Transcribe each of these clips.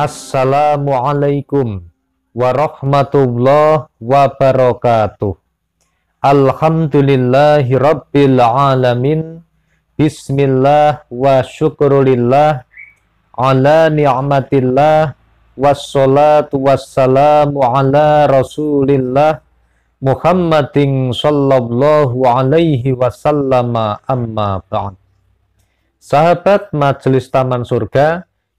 Assalamualaikum warahmatullahi wabarakatuh. Alhamdulillahi rabbil alamin. Bismillah wa syukurillah ala ni'matillah wassalatu wassalamu ala rasulillah Muhammadin sallallahu alaihi wasallama amma ba'd. Sahabat Majelis Taman Surga,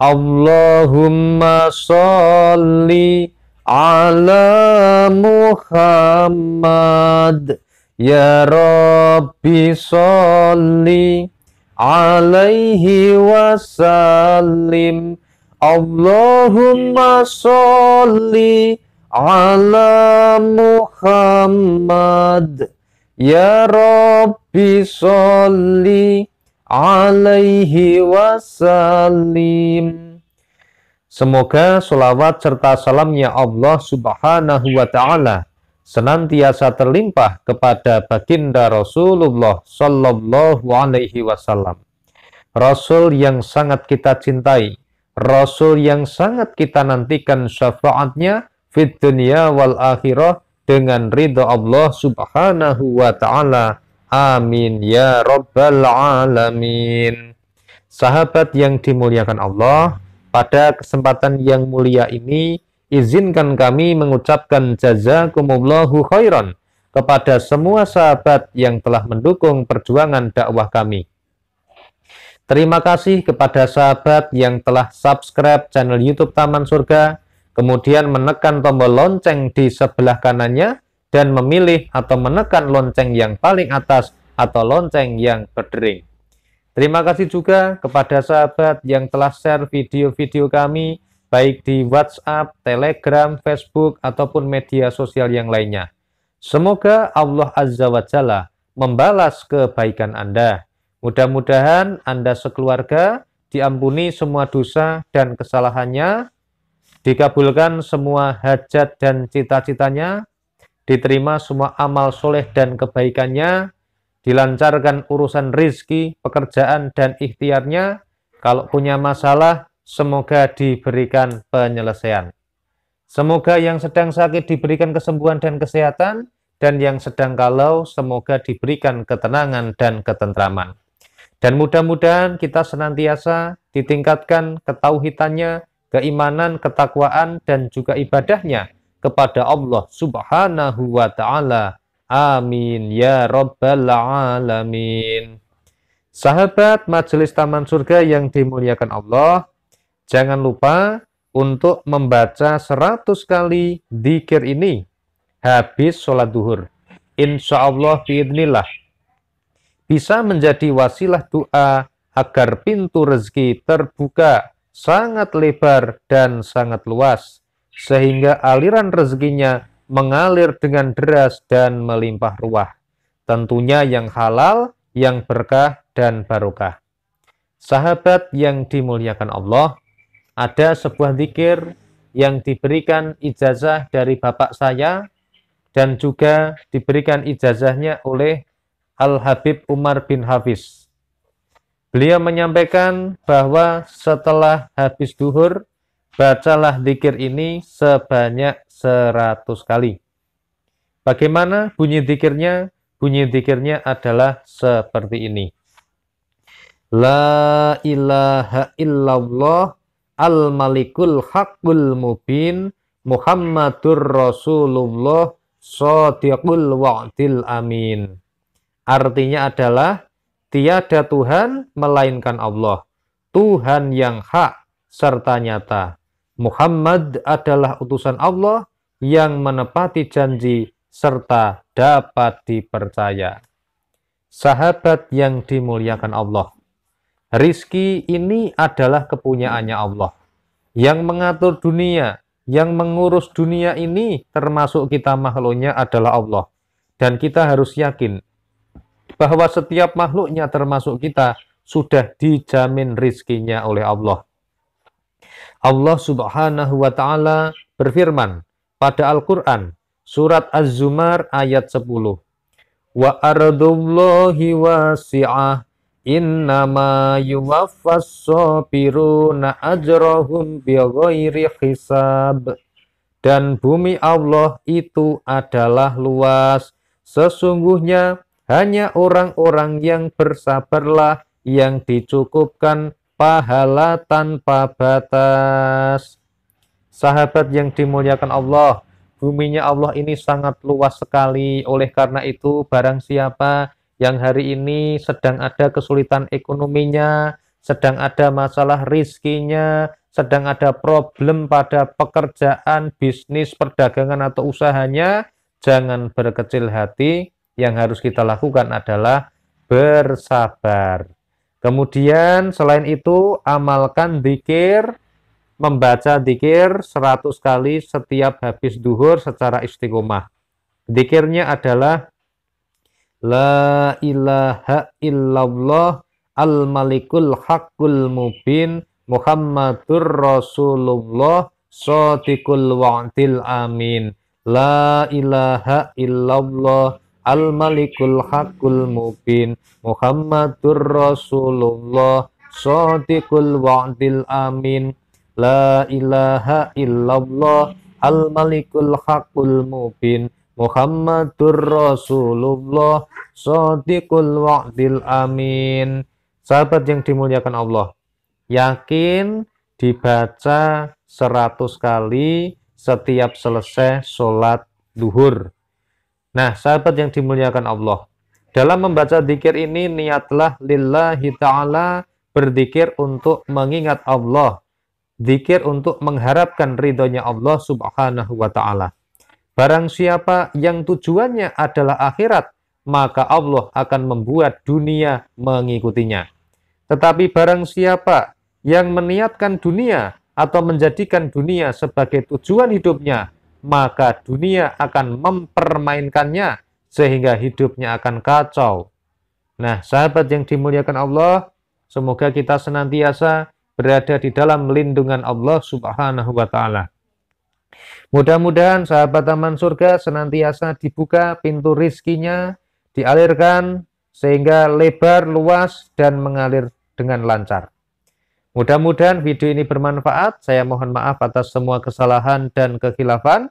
Allahumma sholli ala Muhammad Ya Rabbi sholli alaihi wasallim Allahumma sholli ala Muhammad Ya Rabbi sholli alaihi wasallim. Semoga sholawat serta salamnya Allah subhanahu wa ta'ala senantiasa terlimpah kepada baginda Rasulullah sallallahu alaihi wasallam. Rasul yang sangat kita cintai, Rasul yang sangat kita nantikan syafaatnya fit dunia wal akhirah dengan ridha Allah subhanahu wa ta'ala Amin ya Rabbal Alamin. Sahabat yang dimuliakan Allah, pada kesempatan yang mulia ini, izinkan kami mengucapkan jazakumullahu khairan kepada semua sahabat yang telah mendukung perjuangan dakwah kami. Terima kasih kepada sahabat yang telah subscribe channel YouTube Taman Surga, kemudian menekan tombol lonceng di sebelah kanannya dan memilih atau menekan lonceng yang paling atas atau lonceng yang berdering. Terima kasih juga kepada sahabat yang telah share video-video kami baik di WhatsApp, Telegram, Facebook, ataupun media sosial yang lainnya. Semoga Allah Azza wa Jalla membalas kebaikan Anda. Mudah-mudahan Anda sekeluarga diampuni semua dosa dan kesalahannya, dikabulkan semua hajat dan cita-citanya, diterima semua amal soleh dan kebaikannya, dilancarkan urusan rizki, pekerjaan, dan ikhtiarnya. Kalau punya masalah, semoga diberikan penyelesaian. Semoga yang sedang sakit diberikan kesembuhan dan kesehatan, dan yang sedang kalau semoga diberikan ketenangan dan ketentraman. Dan mudah-mudahan kita senantiasa ditingkatkan ketauhitannya, keimanan, ketakwaan, dan juga ibadahnya kepada Allah Subhanahu wa taala. Amin ya rabbal alamin. Sahabat Majelis Taman Surga yang dimuliakan Allah, jangan lupa untuk membaca 100 kali dikir ini habis sholat duhur. Insya Allah biidnillah. Bisa menjadi wasilah doa agar pintu rezeki terbuka sangat lebar dan sangat luas sehingga aliran rezekinya mengalir dengan deras dan melimpah ruah. Tentunya yang halal, yang berkah, dan barokah. Sahabat yang dimuliakan Allah, ada sebuah zikir yang diberikan ijazah dari bapak saya dan juga diberikan ijazahnya oleh Al-Habib Umar bin Hafiz. Beliau menyampaikan bahwa setelah habis duhur, Bacalah dikir ini sebanyak 100 kali. Bagaimana bunyi dikirnya? Bunyi dikirnya adalah seperti ini. La ilaha illallah al-malikul haqqul mubin Muhammadur Rasulullah sadiqul wa'dil amin. Artinya adalah tiada Tuhan melainkan Allah, Tuhan yang hak serta nyata. Muhammad adalah utusan Allah yang menepati janji serta dapat dipercaya. Sahabat yang dimuliakan Allah, rizki ini adalah kepunyaannya Allah yang mengatur dunia, yang mengurus dunia ini termasuk kita makhluknya adalah Allah. Dan kita harus yakin bahwa setiap makhluknya termasuk kita sudah dijamin rizkinya oleh Allah. Allah Subhanahu wa taala berfirman pada Al-Qur'an surat Az-Zumar ayat 10. Wa ardullahi wasi'ah innama yuwaffas sabiruna ajrahum bighairi hisab. Dan bumi Allah itu adalah luas. Sesungguhnya hanya orang-orang yang bersabarlah yang dicukupkan pahala tanpa batas. Sahabat yang dimuliakan Allah, buminya Allah ini sangat luas sekali. Oleh karena itu, barang siapa yang hari ini sedang ada kesulitan ekonominya, sedang ada masalah rizkinya, sedang ada problem pada pekerjaan, bisnis, perdagangan, atau usahanya, jangan berkecil hati. Yang harus kita lakukan adalah bersabar. Kemudian selain itu amalkan dikir, membaca dikir 100 kali setiap habis duhur secara istiqomah. Dikirnya adalah La ilaha illallah al-malikul haqqul mubin Muhammadur Rasulullah sadiqul wa'dil amin La ilaha illallah Al-Malikul Hakul Mubin Muhammadur Rasulullah Sadiqul Wa'dil Amin La ilaha illallah Al-Malikul Hakul Mubin Muhammadur Rasulullah Sadiqul Wa'dil Amin Sahabat yang dimuliakan Allah Yakin dibaca 100 kali setiap selesai sholat duhur Nah, sahabat yang dimuliakan Allah, dalam membaca dikir ini niatlah lillahi ta'ala berdikir untuk mengingat Allah. Dikir untuk mengharapkan ridhonya Allah subhanahu wa ta'ala. Barang siapa yang tujuannya adalah akhirat, maka Allah akan membuat dunia mengikutinya. Tetapi barang siapa yang meniatkan dunia atau menjadikan dunia sebagai tujuan hidupnya, maka dunia akan mempermainkannya sehingga hidupnya akan kacau. Nah, sahabat yang dimuliakan Allah, semoga kita senantiasa berada di dalam lindungan Allah Subhanahu wa taala. Mudah-mudahan sahabat taman surga senantiasa dibuka pintu rizkinya, dialirkan sehingga lebar, luas, dan mengalir dengan lancar. Mudah-mudahan video ini bermanfaat. Saya mohon maaf atas semua kesalahan dan kekhilafan.